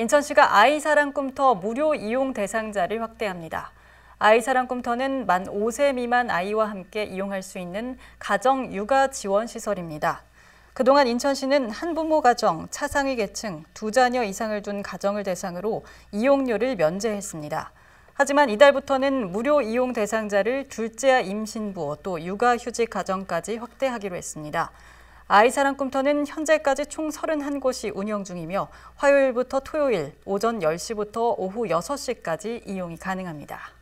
인천시가 아이사랑 꿈터 무료 이용 대상자를 확대합니다. 아이사랑 꿈터는 만 5세 미만 아이와 함께 이용할 수 있는 가정 육아 지원 시설입니다. 그동안 인천시는 한부모 가정, 차상위 계층, 두 자녀 이상을 둔 가정을 대상으로 이용료를 면제했습니다. 하지만 이달부터는 무료 이용 대상자를 둘째 임신부 또 육아휴직 가정까지 확대하기로 했습니다. 아이사랑 꿈터는 현재까지 총 31곳이 운영 중이며 화요일부터 토요일 오전 10시부터 오후 6시까지 이용이 가능합니다.